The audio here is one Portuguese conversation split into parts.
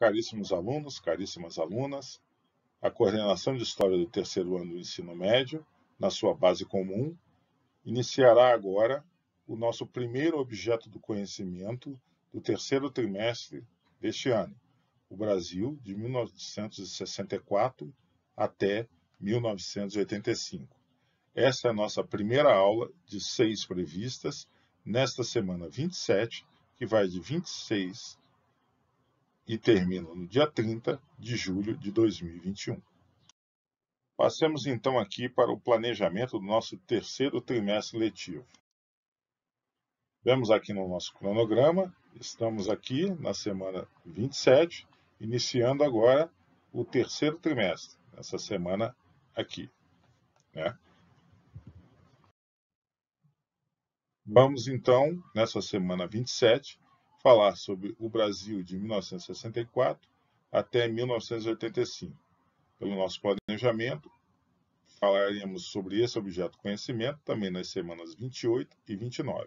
caríssimos alunos, caríssimas alunas, a coordenação de História do terceiro ano do ensino médio, na sua base comum, iniciará agora o nosso primeiro objeto do conhecimento do terceiro trimestre deste ano, o Brasil de 1964 até 1985. Esta é a nossa primeira aula de seis previstas nesta semana 27, que vai de 26 e terminam no dia 30 de julho de 2021. Passemos então aqui para o planejamento do nosso terceiro trimestre letivo. Vemos aqui no nosso cronograma, estamos aqui na semana 27, iniciando agora o terceiro trimestre, essa semana aqui. Né? Vamos então, nessa semana 27, falar sobre o Brasil de 1964 até 1985. Pelo nosso planejamento, falaremos sobre esse objeto conhecimento também nas semanas 28 e 29.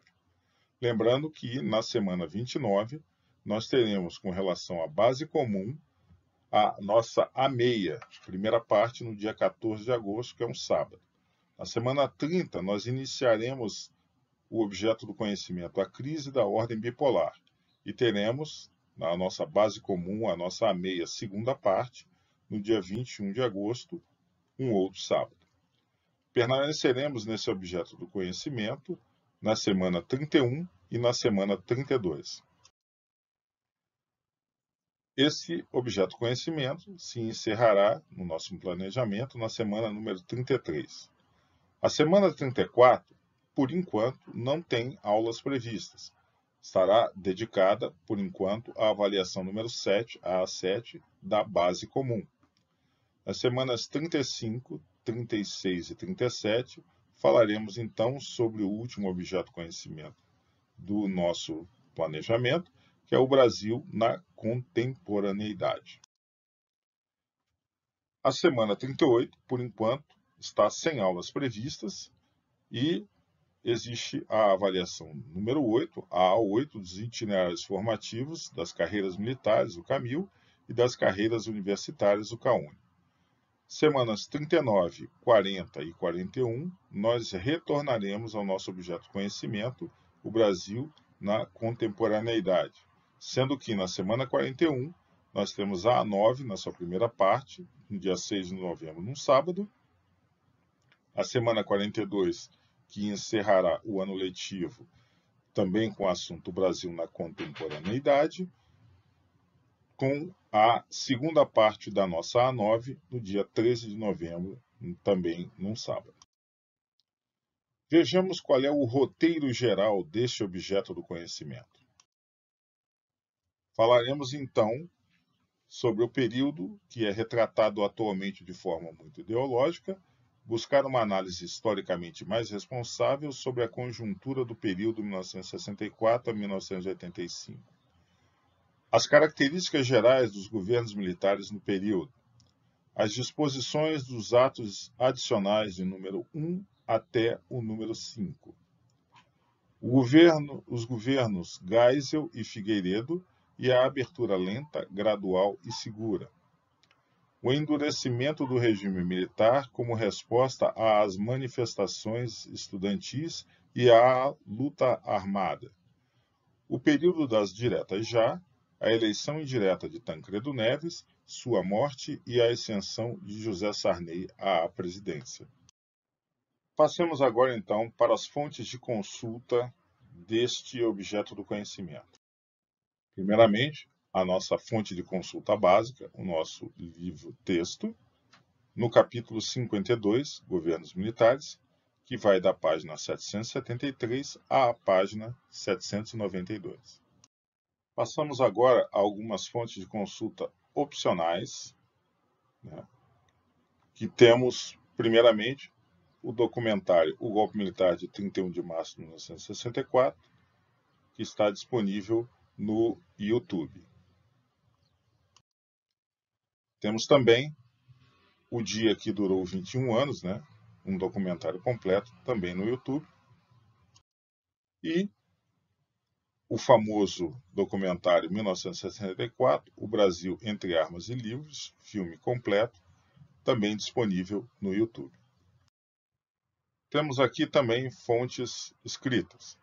Lembrando que na semana 29 nós teremos com relação à base comum a nossa AMEIA, primeira parte no dia 14 de agosto, que é um sábado. Na semana 30 nós iniciaremos o objeto do conhecimento, a crise da ordem bipolar e teremos a nossa base comum, a nossa meia segunda parte, no dia 21 de agosto, um outro sábado. Permaneceremos nesse objeto do conhecimento na semana 31 e na semana 32. Esse objeto conhecimento se encerrará no nosso planejamento na semana número 33. A semana 34, por enquanto, não tem aulas previstas, estará dedicada, por enquanto, à avaliação número 7, a 7, da base comum. Nas semanas 35, 36 e 37, falaremos então sobre o último objeto conhecimento do nosso planejamento, que é o Brasil na contemporaneidade. A semana 38, por enquanto, está sem aulas previstas e existe a avaliação número 8, a A8 dos itinerários formativos das carreiras militares, o CAMIL, e das carreiras universitárias, o CAUNE. Semanas 39, 40 e 41, nós retornaremos ao nosso objeto conhecimento, o Brasil na contemporaneidade, sendo que na semana 41 nós temos a A9 na sua primeira parte, no dia 6 de novembro, num sábado, a semana 42 que encerrará o ano letivo também com o assunto Brasil na contemporaneidade, com a segunda parte da nossa A9, no dia 13 de novembro, também num sábado. Vejamos qual é o roteiro geral deste objeto do conhecimento. Falaremos então sobre o período que é retratado atualmente de forma muito ideológica buscar uma análise historicamente mais responsável sobre a conjuntura do período 1964 a 1985. As características gerais dos governos militares no período. As disposições dos atos adicionais de número 1 até o número 5. O governo, os governos Geisel e Figueiredo e a abertura lenta, gradual e segura o endurecimento do regime militar como resposta às manifestações estudantis e à luta armada. O período das diretas já, a eleição indireta de Tancredo Neves, sua morte e a ascensão de José Sarney à presidência. Passemos agora então para as fontes de consulta deste objeto do conhecimento. Primeiramente, a nossa fonte de consulta básica, o nosso livro-texto, no capítulo 52, Governos Militares, que vai da página 773 à página 792. Passamos agora a algumas fontes de consulta opcionais, né, que temos, primeiramente, o documentário O Golpe Militar de 31 de março de 1964, que está disponível no YouTube. Temos também o dia que durou 21 anos, né? Um documentário completo também no YouTube. E o famoso documentário 1964, O Brasil entre Armas e Livros, filme completo, também disponível no YouTube. Temos aqui também fontes escritas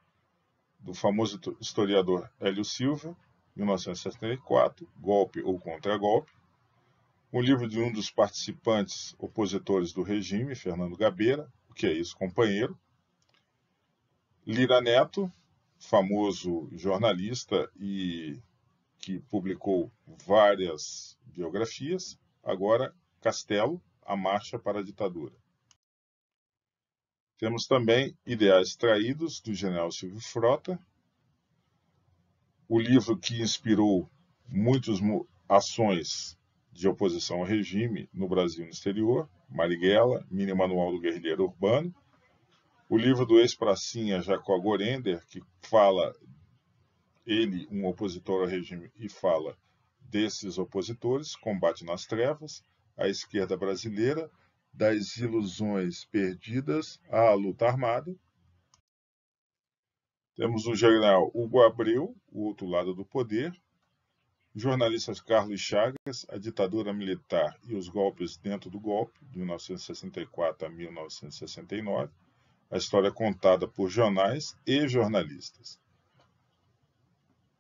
do famoso historiador Hélio Silva, 1974, Golpe ou Contra-Golpe, um livro de um dos participantes opositores do regime, Fernando Gabeira, o que é isso, companheiro. Lira Neto, famoso jornalista e que publicou várias biografias, agora Castelo, A Marcha para a Ditadura. Temos também Ideais Traídos, do general Silvio Frota, o livro que inspirou muitas ações de oposição ao regime no Brasil e no exterior, Marighella, Mini Manual do Guerrilheiro Urbano, o livro do ex-pracinha Jacó Gorender, que fala ele, um opositor ao regime, e fala desses opositores, Combate nas Trevas, a esquerda brasileira, das ilusões perdidas à luta armada. Temos o general Hugo Abreu, o outro lado do poder, jornalistas Carlos Chagas, A Ditadura Militar e os Golpes Dentro do Golpe, de 1964 a 1969, a história contada por jornais e jornalistas.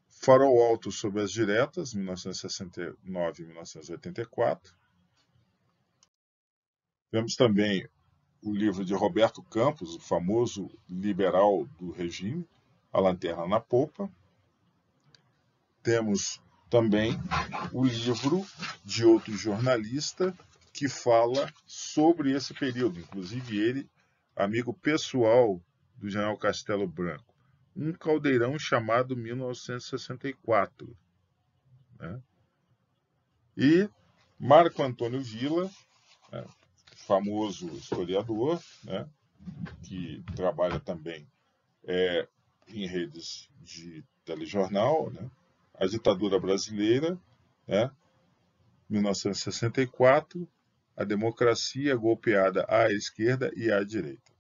Farol Alto sobre as Diretas, 1969-1984. Temos também o livro de Roberto Campos, o famoso liberal do regime, A Lanterna na Polpa. Temos também o livro de outro jornalista que fala sobre esse período, inclusive ele, amigo pessoal do general Castelo Branco. Um caldeirão chamado 1964. Né? E Marco Antônio Villa, né, famoso historiador, né, que trabalha também é, em redes de telejornal, né, a ditadura brasileira, né, 1964, a democracia golpeada à esquerda e à direita.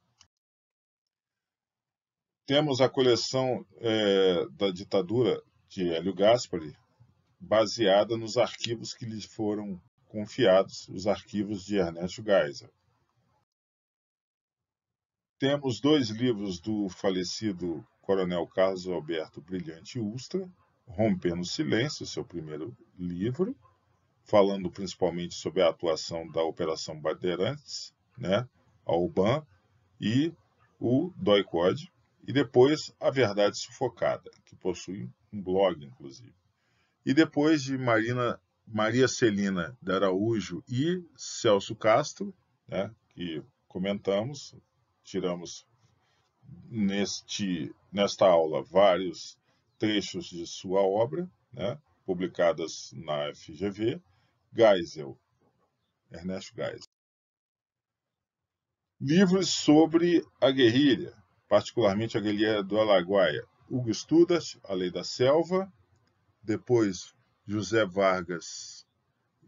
Temos a coleção é, da ditadura de Hélio Gaspari, baseada nos arquivos que lhe foram confiados, os arquivos de Ernesto Geiser. Temos dois livros do falecido coronel Carlos Alberto Brilhante Ustra, Rompendo o Silêncio, seu primeiro livro, falando principalmente sobre a atuação da Operação Bandeirantes, né, a UBAN, e o DOICOD, e depois A Verdade Sufocada, que possui um blog, inclusive. E depois de Marina, Maria Celina de Araújo e Celso Castro, né, que comentamos, tiramos neste, nesta aula vários trechos de sua obra, né, publicadas na FGV, Geisel, Ernesto Geisel. Livros sobre a guerrilha, particularmente a guerrilha do Alaguaia, Hugo Studas, A Lei da Selva, depois José Vargas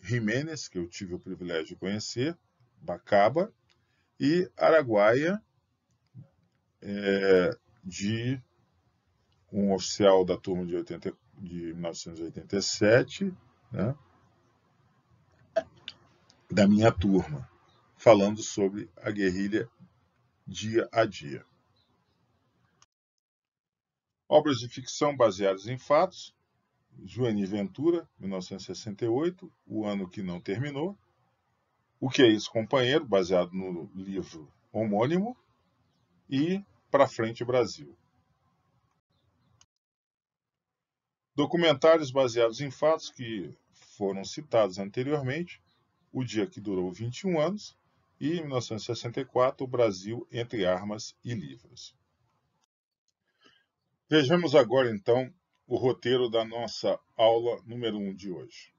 Jiménez, que eu tive o privilégio de conhecer, Bacaba, e Araguaia, é, de um oficial da turma de, 80, de 1987, né, da minha turma, falando sobre a guerrilha dia a dia. Obras de ficção baseadas em fatos. Joane Ventura, 1968, O Ano Que Não Terminou. O Que É Isso, Companheiro, baseado no livro homônimo. E Pra Frente Brasil, Documentários baseados em fatos que foram citados anteriormente, O Dia que Durou 21 Anos e, em 1964, O Brasil entre Armas e Livros. Vejamos agora, então, o roteiro da nossa aula número 1 de hoje.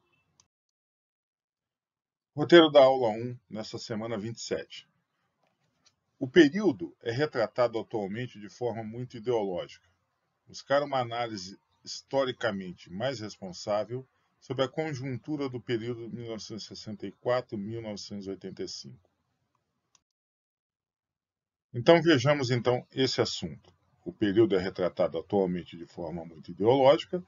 Roteiro da aula 1, nessa semana 27. O período é retratado atualmente de forma muito ideológica. Buscar uma análise historicamente mais responsável sobre a conjuntura do período 1964-1985. Então vejamos então esse assunto. O período é retratado atualmente de forma muito ideológica.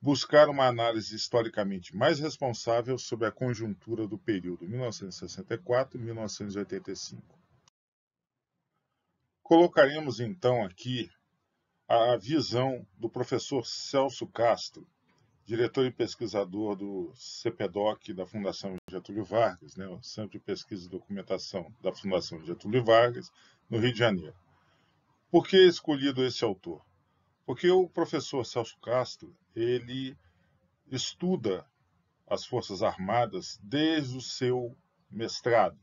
Buscar uma análise historicamente mais responsável sobre a conjuntura do período 1964-1985. Colocaremos então aqui a visão do professor Celso Castro, diretor e pesquisador do CPDOC da Fundação Getúlio Vargas, né, o Centro de Pesquisa e Documentação da Fundação Getúlio Vargas, no Rio de Janeiro. Por que escolhido esse autor? Porque o professor Celso Castro, ele estuda as Forças Armadas desde o seu mestrado.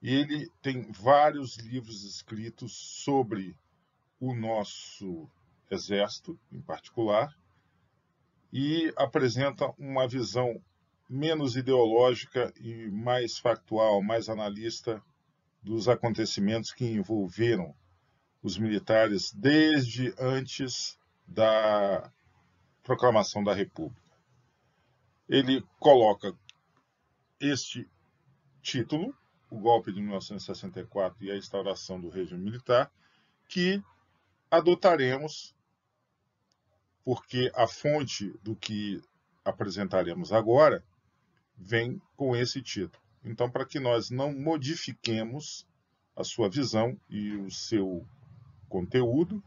E ele tem vários livros escritos sobre o nosso exército, em particular, e apresenta uma visão menos ideológica e mais factual, mais analista dos acontecimentos que envolveram os militares desde antes da proclamação da República. Ele coloca este título, o golpe de 1964 e a instauração do regime militar, que adotaremos, porque a fonte do que apresentaremos agora vem com esse título. Então, para que nós não modifiquemos a sua visão e o seu conteúdo,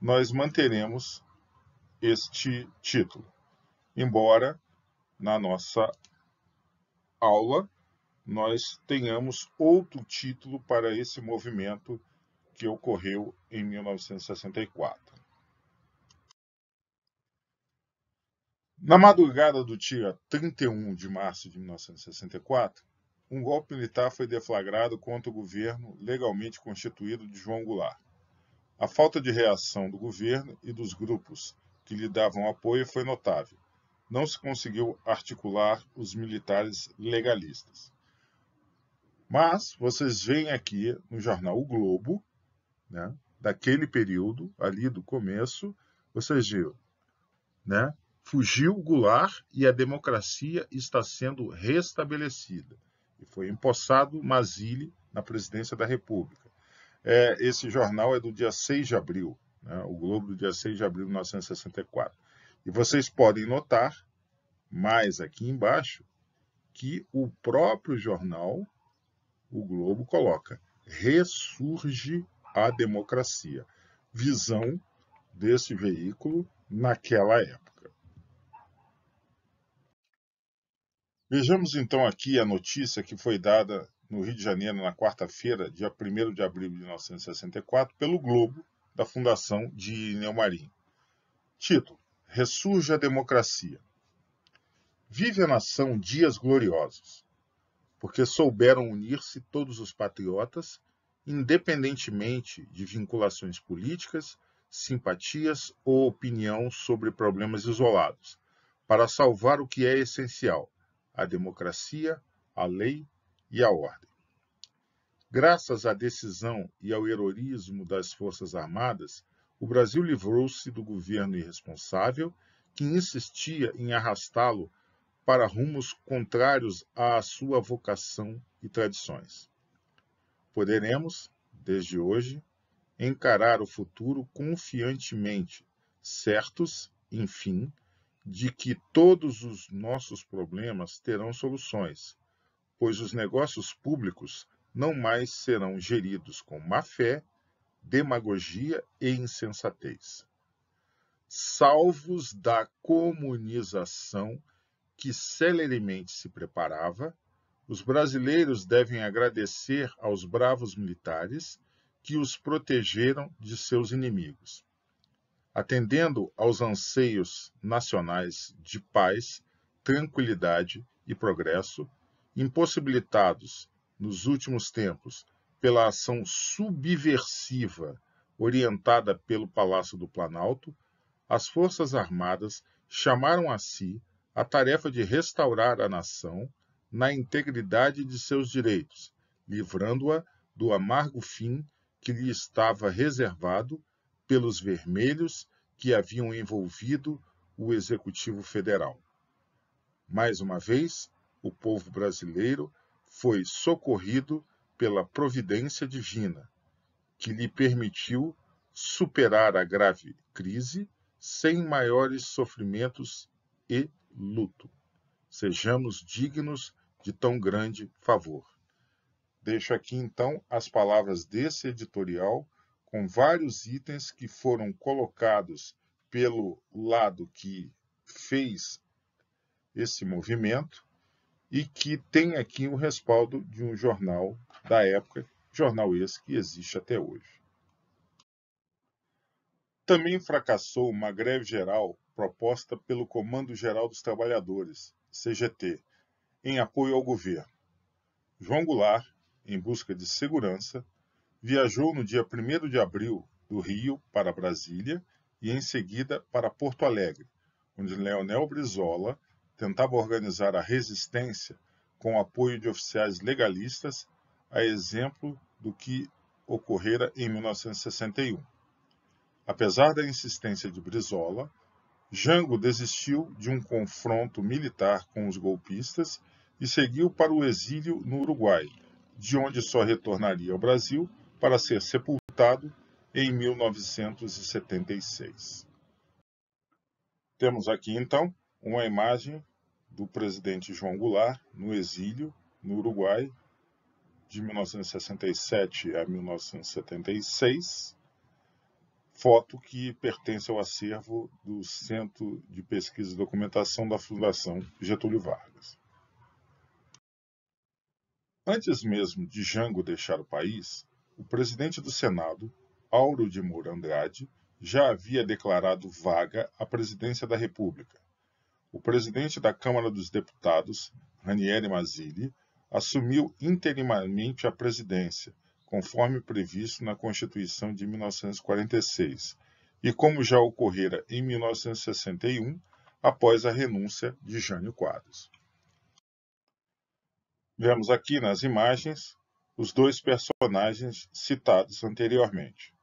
nós manteremos este título. Embora na nossa aula nós tenhamos outro título para esse movimento que ocorreu em 1964. Na madrugada do dia 31 de março de 1964, um golpe militar foi deflagrado contra o governo legalmente constituído de João Goulart. A falta de reação do governo e dos grupos que lhe davam apoio foi notável. Não se conseguiu articular os militares legalistas. Mas vocês veem aqui no jornal O Globo né, daquele período, ali do começo, ou seja, né, fugiu Goulart e a democracia está sendo restabelecida. E foi empossado Mazili na presidência da República. É, esse jornal é do dia 6 de abril, né, o Globo do dia 6 de abril de 1964. E vocês podem notar, mais aqui embaixo, que o próprio jornal, o Globo, coloca ressurge à democracia. Visão desse veículo naquela época. Vejamos então aqui a notícia que foi dada no Rio de Janeiro na quarta-feira, dia 1 de abril de 1964, pelo Globo, da Fundação de Neomarim. Título: Ressurge a democracia. Vive a nação dias gloriosos, porque souberam unir-se todos os patriotas independentemente de vinculações políticas, simpatias ou opinião sobre problemas isolados, para salvar o que é essencial: a democracia, a lei e a ordem. Graças à decisão e ao heroísmo das Forças Armadas, o Brasil livrou-se do governo irresponsável que insistia em arrastá-lo para rumos contrários à sua vocação e tradições. Poderemos, desde hoje, encarar o futuro confiantemente, certos, enfim, de que todos os nossos problemas terão soluções, pois os negócios públicos não mais serão geridos com má fé, demagogia e insensatez. Salvos da comunização que celeremente se preparava, os brasileiros devem agradecer aos bravos militares que os protegeram de seus inimigos. Atendendo aos anseios nacionais de paz, tranquilidade e progresso, impossibilitados nos últimos tempos pela ação subversiva orientada pelo Palácio do Planalto, as Forças Armadas chamaram a si a tarefa de restaurar a nação na integridade de seus direitos, livrando-a do amargo fim que lhe estava reservado pelos vermelhos que haviam envolvido o Executivo Federal. Mais uma vez, o povo brasileiro foi socorrido pela providência divina, que lhe permitiu superar a grave crise sem maiores sofrimentos e luto. Sejamos dignos de tão grande favor. Deixo aqui então as palavras desse editorial com vários itens que foram colocados pelo lado que fez esse movimento e que tem aqui o respaldo de um jornal da época, jornal esse que existe até hoje. Também fracassou uma greve geral proposta pelo Comando Geral dos Trabalhadores, CGT, em apoio ao governo. João Goulart, em busca de segurança, viajou no dia 1 de abril do Rio para Brasília e em seguida para Porto Alegre, onde Leonel Brizola tentava organizar a resistência com o apoio de oficiais legalistas, a exemplo do que ocorrera em 1961. Apesar da insistência de Brizola, Jango desistiu de um confronto militar com os golpistas e seguiu para o exílio no Uruguai, de onde só retornaria ao Brasil para ser sepultado em 1976. Temos aqui então uma imagem do presidente João Goulart no exílio no Uruguai de 1967 a 1976 foto que pertence ao acervo do Centro de Pesquisa e Documentação da Fundação Getúlio Vargas. Antes mesmo de Jango deixar o país, o presidente do Senado, Auro de Moura Andrade, já havia declarado vaga a presidência da República. O presidente da Câmara dos Deputados, Ranieri Mazzilli, assumiu interimamente a presidência, conforme previsto na Constituição de 1946, e como já ocorrera em 1961, após a renúncia de Jânio Quadros. Vemos aqui nas imagens os dois personagens citados anteriormente,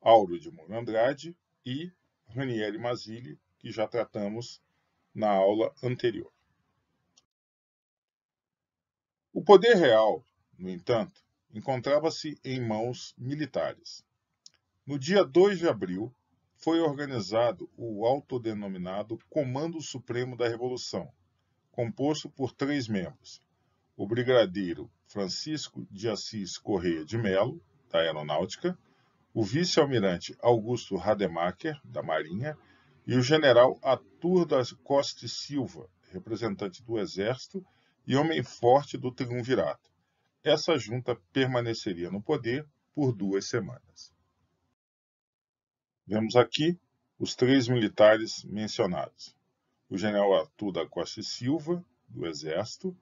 Auro de Moura Andrade e Ranieri Mazzilli, que já tratamos na aula anterior. O poder real, no entanto, encontrava-se em mãos militares. No dia 2 de abril, foi organizado o autodenominado Comando Supremo da Revolução, composto por três membros: o brigadeiro Francisco de Assis Correia de Melo, da Aeronáutica, o vice-almirante Augusto Rademacher, da Marinha, e o general Atur da Costa e Silva, representante do Exército e homem forte do Triunvirato essa junta permaneceria no poder por duas semanas. Vemos aqui os três militares mencionados: o general Arthur da Costa e Silva, do Exército,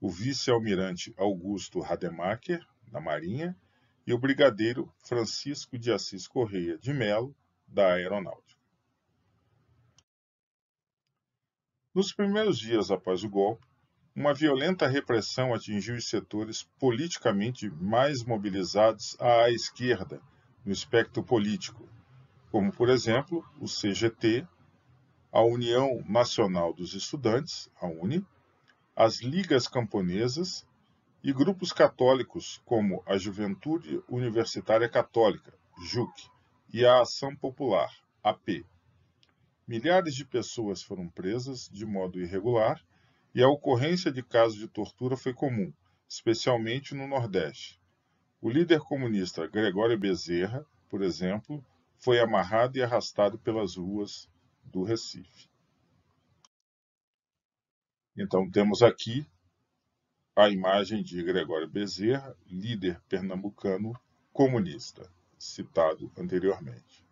o vice-almirante Augusto Rademacher, da Marinha, e o brigadeiro Francisco de Assis Correia de Melo, da Aeronáutica. Nos primeiros dias após o golpe, uma violenta repressão atingiu os setores politicamente mais mobilizados à esquerda no espectro político, como, por exemplo, o CGT, a União Nacional dos Estudantes, a UNE, as ligas camponesas e grupos católicos como a Juventude Universitária Católica, JUC, e a Ação Popular, AP. Milhares de pessoas foram presas de modo irregular e a ocorrência de casos de tortura foi comum, especialmente no Nordeste. O líder comunista Gregório Bezerra, por exemplo, foi amarrado e arrastado pelas ruas do Recife. Então temos aqui a imagem de Gregório Bezerra, líder pernambucano comunista, citado anteriormente.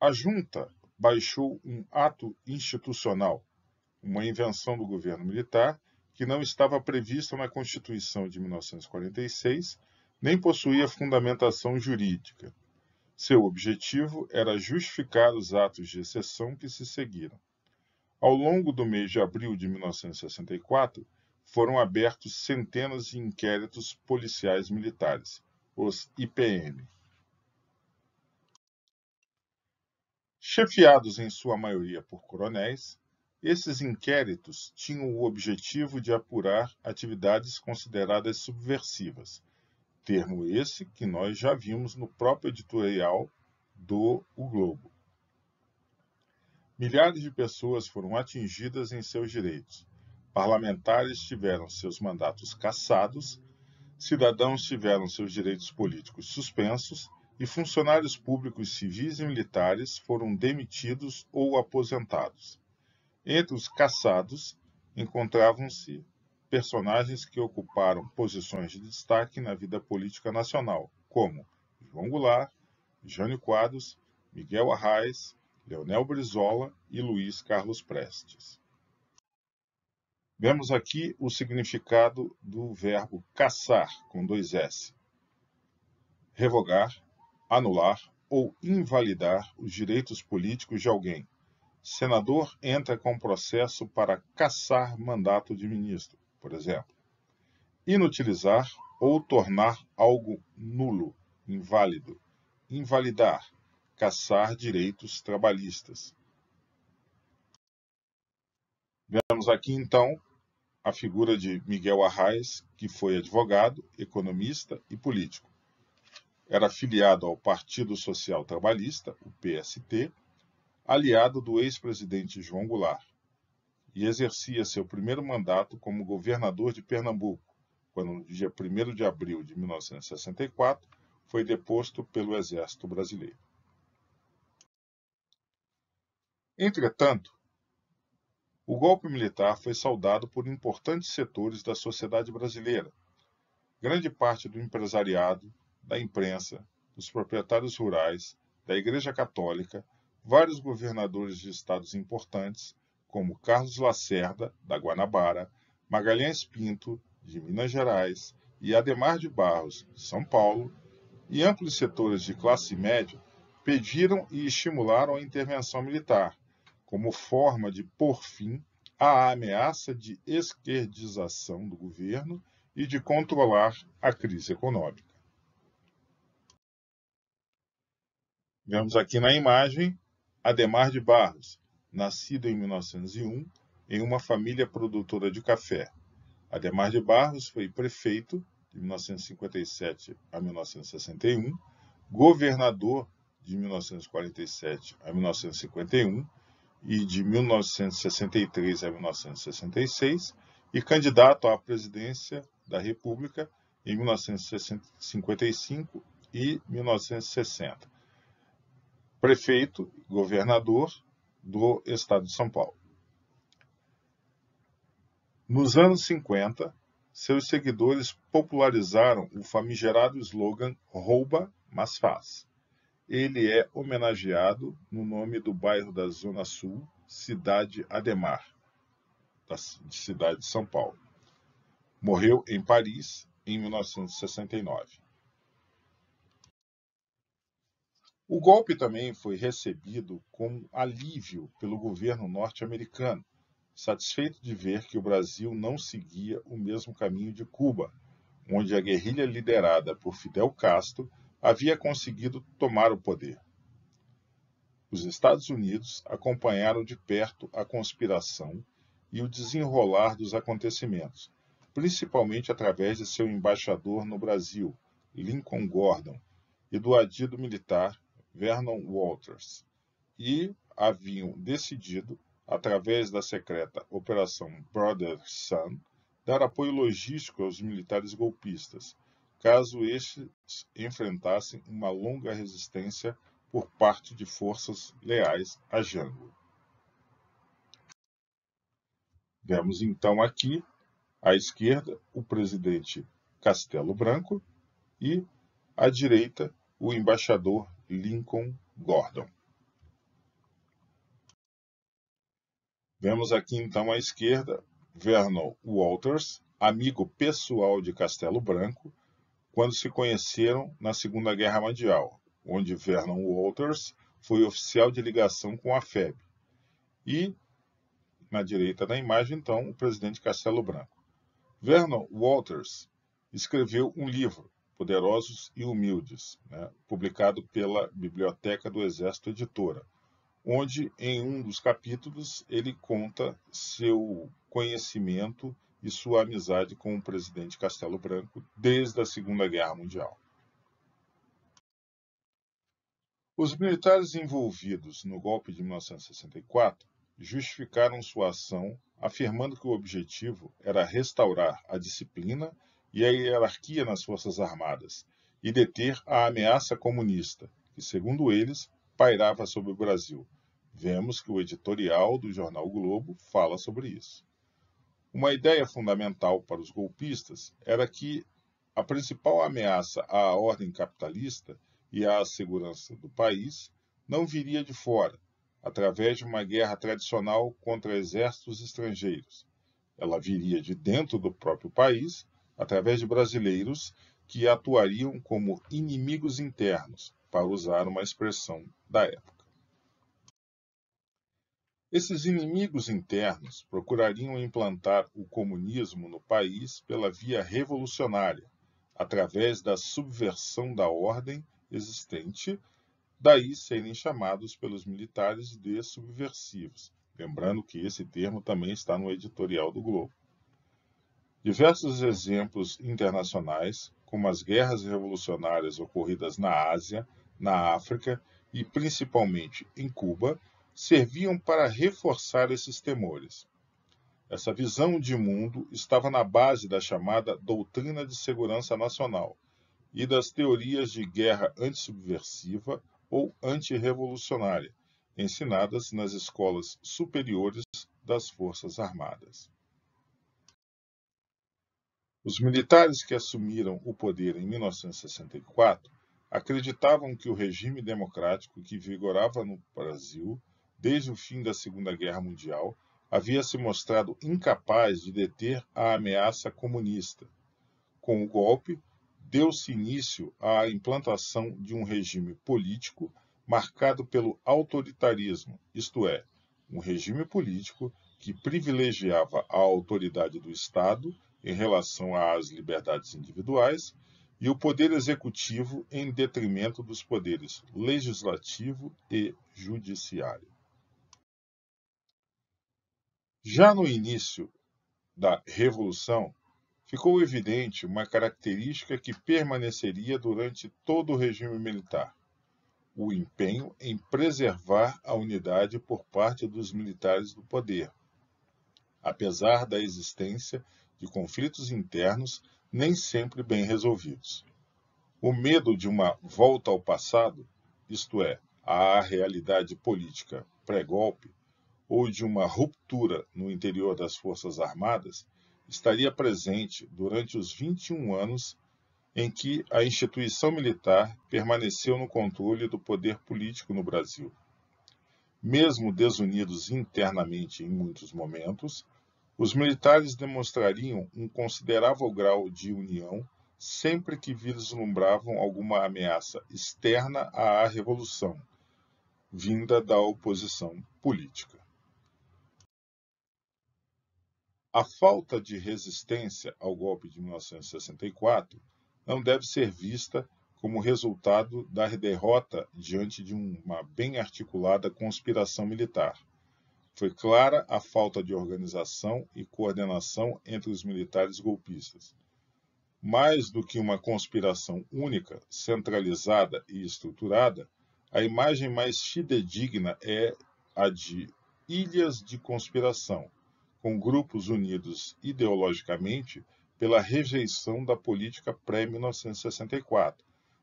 A junta baixou um ato institucional, uma invenção do governo militar que não estava prevista na Constituição de 1946 nem possuía fundamentação jurídica. Seu objetivo era justificar os atos de exceção que se seguiram. Ao longo do mês de abril de 1964, foram abertos centenas de inquéritos policiais militares, os IPM. Chefiados em sua maioria por coronéis, esses inquéritos tinham o objetivo de apurar atividades consideradas subversivas, termo esse que nós já vimos no próprio editorial do O Globo. Milhares de pessoas foram atingidas em seus direitos. Parlamentares tiveram seus mandatos cassados, cidadãos tiveram seus direitos políticos suspensos e funcionários públicos civis e militares foram demitidos ou aposentados. Entre os caçados encontravam-se personagens que ocuparam posições de destaque na vida política nacional, como João Goulart, Jânio Quadros, Miguel Arraes, Leonel Brizola e Luiz Carlos Prestes. Vemos aqui o significado do verbo caçar, com dois S. Revogar, anular ou invalidar os direitos políticos de alguém. Senador entra com processo para cassar mandato de ministro, por exemplo. Inutilizar ou tornar algo nulo, inválido. Invalidar, cassar direitos trabalhistas. Vemos aqui então a figura de Miguel Arraes, que foi advogado, economista e político. Era afiliado ao Partido Social Trabalhista, o PST, aliado do ex-presidente João Goulart, e exercia seu primeiro mandato como governador de Pernambuco, quando, no dia 1 de abril de 1964, foi deposto pelo Exército Brasileiro. Entretanto, o golpe militar foi saudado por importantes setores da sociedade brasileira. Grande parte do empresariado da imprensa, dos proprietários rurais, da Igreja Católica, vários governadores de estados importantes, como Carlos Lacerda, da Guanabara, Magalhães Pinto, de Minas Gerais, e Ademar de Barros, de São Paulo, e amplos setores de classe média pediram e estimularam a intervenção militar, como forma de pôr fim à ameaça de esquerdização do governo e de controlar a crise econômica. Vemos aqui na imagem Ademar de Barros, nascido em 1901 em uma família produtora de café. Ademar de Barros foi prefeito de 1957 a 1961, governador de 1947 a 1951 e de 1963 a 1966 e candidato à presidência da República em 1955 e 1960 prefeito, governador do estado de São Paulo. Nos anos 50, seus seguidores popularizaram o famigerado slogan Rouba, mas faz. Ele é homenageado no nome do bairro da Zona Sul, Cidade Ademar, da cidade de São Paulo. Morreu em Paris em 1969. O golpe também foi recebido com alívio pelo governo norte-americano, satisfeito de ver que o Brasil não seguia o mesmo caminho de Cuba, onde a guerrilha liderada por Fidel Castro havia conseguido tomar o poder. Os Estados Unidos acompanharam de perto a conspiração e o desenrolar dos acontecimentos, principalmente através de seu embaixador no Brasil, Lincoln Gordon, e do adido militar Vernon Walters, e haviam decidido, através da secreta Operação Brother Sun, dar apoio logístico aos militares golpistas, caso estes enfrentassem uma longa resistência por parte de forças leais a Jango. Vemos então aqui, à esquerda, o presidente Castelo Branco e à direita, o embaixador Lincoln Gordon. Vemos aqui então à esquerda Vernon Walters, amigo pessoal de Castelo Branco, quando se conheceram na Segunda Guerra Mundial, onde Vernon Walters foi oficial de ligação com a FEB. E, na direita da imagem, então, o presidente Castelo Branco. Vernon Walters escreveu um livro Poderosos e Humildes, né, publicado pela Biblioteca do Exército Editora, onde, em um dos capítulos, ele conta seu conhecimento e sua amizade com o presidente Castelo Branco desde a Segunda Guerra Mundial. Os militares envolvidos no golpe de 1964 justificaram sua ação afirmando que o objetivo era restaurar a disciplina e a hierarquia nas Forças Armadas e deter a ameaça comunista, que, segundo eles, pairava sobre o Brasil. Vemos que o editorial do jornal Globo fala sobre isso. Uma ideia fundamental para os golpistas era que a principal ameaça à ordem capitalista e à segurança do país não viria de fora, através de uma guerra tradicional contra exércitos estrangeiros. Ela viria de dentro do próprio país, através de brasileiros que atuariam como inimigos internos, para usar uma expressão da época. Esses inimigos internos procurariam implantar o comunismo no país pela via revolucionária, através da subversão da ordem existente, daí serem chamados pelos militares de subversivos. Lembrando que esse termo também está no editorial do Globo. Diversos exemplos internacionais, como as guerras revolucionárias ocorridas na Ásia, na África e principalmente em Cuba, serviam para reforçar esses temores. Essa visão de mundo estava na base da chamada Doutrina de Segurança Nacional e das teorias de guerra antissubversiva ou antirrevolucionária, ensinadas nas escolas superiores das Forças Armadas. Os militares que assumiram o poder em 1964 acreditavam que o regime democrático que vigorava no Brasil desde o fim da Segunda Guerra Mundial havia se mostrado incapaz de deter a ameaça comunista. Com o golpe, deu-se início à implantação de um regime político marcado pelo autoritarismo, isto é, um regime político que privilegiava a autoridade do Estado em relação às liberdades individuais e o poder executivo em detrimento dos poderes legislativo e judiciário. Já no início da Revolução, ficou evidente uma característica que permaneceria durante todo o regime militar: o empenho em preservar a unidade por parte dos militares do poder, apesar da existência de conflitos internos nem sempre bem resolvidos. O medo de uma volta ao passado, isto é, à realidade política pré-golpe, ou de uma ruptura no interior das Forças Armadas, estaria presente durante os 21 anos em que a instituição militar permaneceu no controle do poder político no Brasil. Mesmo desunidos internamente em muitos momentos, os militares demonstrariam um considerável grau de união sempre que vislumbravam alguma ameaça externa à revolução, vinda da oposição política. A falta de resistência ao golpe de 1964 não deve ser vista como resultado da derrota diante de uma bem articulada conspiração militar. Foi clara a falta de organização e coordenação entre os militares golpistas. Mais do que uma conspiração única, centralizada e estruturada, a imagem mais fidedigna é a de ilhas de conspiração, com grupos unidos ideologicamente pela rejeição da política pré-1964,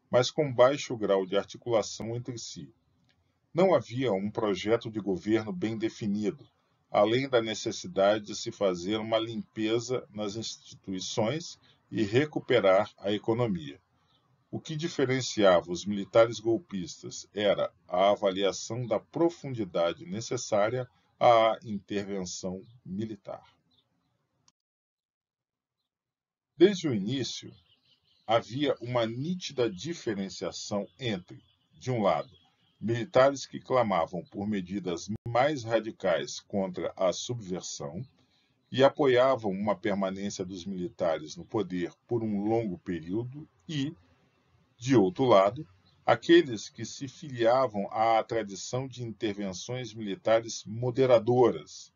mas com baixo grau de articulação entre si. Não havia um projeto de governo bem definido, além da necessidade de se fazer uma limpeza nas instituições e recuperar a economia. O que diferenciava os militares golpistas era a avaliação da profundidade necessária à intervenção militar. Desde o início, havia uma nítida diferenciação entre, de um lado, Militares que clamavam por medidas mais radicais contra a subversão e apoiavam uma permanência dos militares no poder por um longo período, e, de outro lado, aqueles que se filiavam à tradição de intervenções militares moderadoras,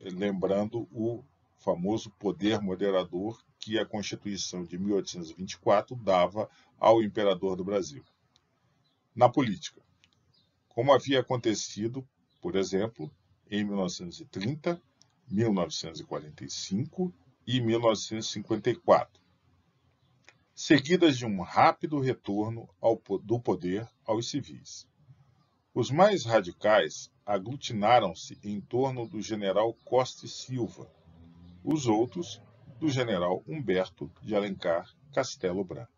lembrando o famoso poder moderador que a Constituição de 1824 dava ao imperador do Brasil na política, como havia acontecido, por exemplo, em 1930, 1945 e 1954, seguidas de um rápido retorno ao, do poder aos civis. Os mais radicais aglutinaram-se em torno do general Costa e Silva, os outros do general Humberto de Alencar Castelo Branco.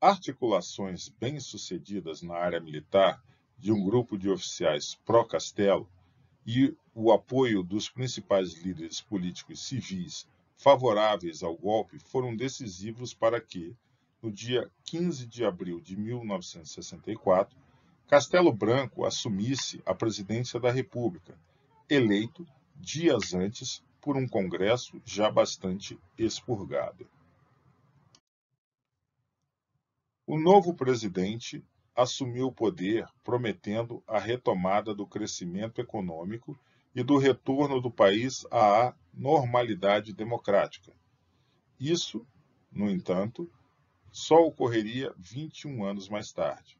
articulações bem-sucedidas na área militar de um grupo de oficiais pró-Castelo e o apoio dos principais líderes políticos civis favoráveis ao golpe foram decisivos para que, no dia 15 de abril de 1964, Castelo Branco assumisse a presidência da República, eleito dias antes por um Congresso já bastante expurgado. O novo presidente assumiu o poder prometendo a retomada do crescimento econômico e do retorno do país à normalidade democrática. Isso, no entanto, só ocorreria 21 anos mais tarde.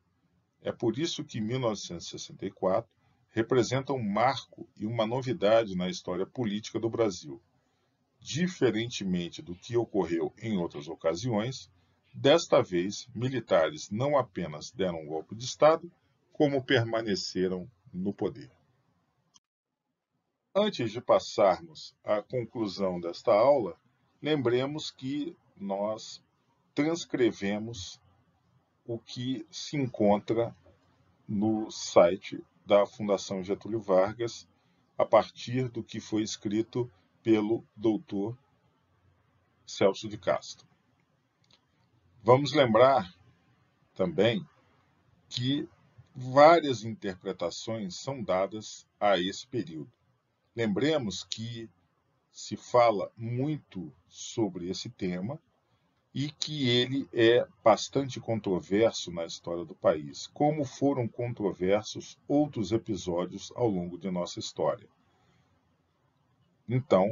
É por isso que 1964 representa um marco e uma novidade na história política do Brasil. Diferentemente do que ocorreu em outras ocasiões, Desta vez, militares não apenas deram um golpe de Estado, como permaneceram no poder. Antes de passarmos à conclusão desta aula, lembremos que nós transcrevemos o que se encontra no site da Fundação Getúlio Vargas, a partir do que foi escrito pelo doutor Celso de Castro. Vamos lembrar também que várias interpretações são dadas a esse período. Lembremos que se fala muito sobre esse tema e que ele é bastante controverso na história do país, como foram controversos outros episódios ao longo de nossa história. Então,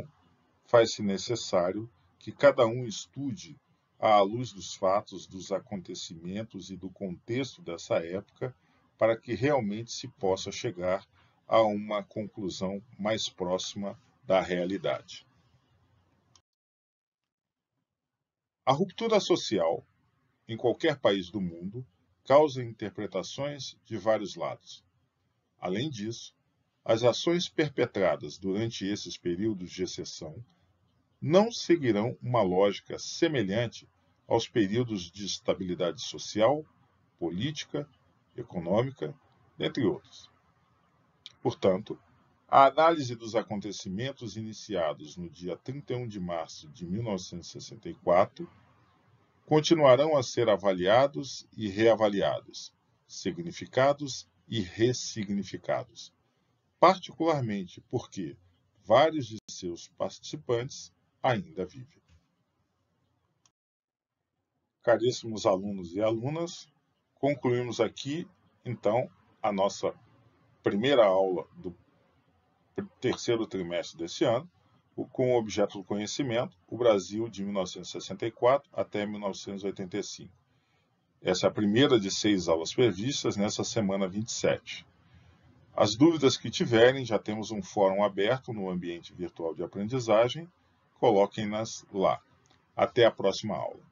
faz-se necessário que cada um estude à luz dos fatos, dos acontecimentos e do contexto dessa época, para que realmente se possa chegar a uma conclusão mais próxima da realidade. A ruptura social, em qualquer país do mundo, causa interpretações de vários lados. Além disso, as ações perpetradas durante esses períodos de exceção não seguirão uma lógica semelhante aos períodos de estabilidade social, política, econômica, entre outros. Portanto, a análise dos acontecimentos iniciados no dia 31 de março de 1964 continuarão a ser avaliados e reavaliados, significados e ressignificados, particularmente porque vários de seus participantes ainda vive. Caríssimos alunos e alunas, concluímos aqui, então, a nossa primeira aula do terceiro trimestre desse ano, com o objeto do conhecimento, o Brasil de 1964 até 1985. Essa é a primeira de seis aulas previstas nessa semana 27. As dúvidas que tiverem, já temos um fórum aberto no ambiente virtual de aprendizagem coloquem-nas lá. Até a próxima aula.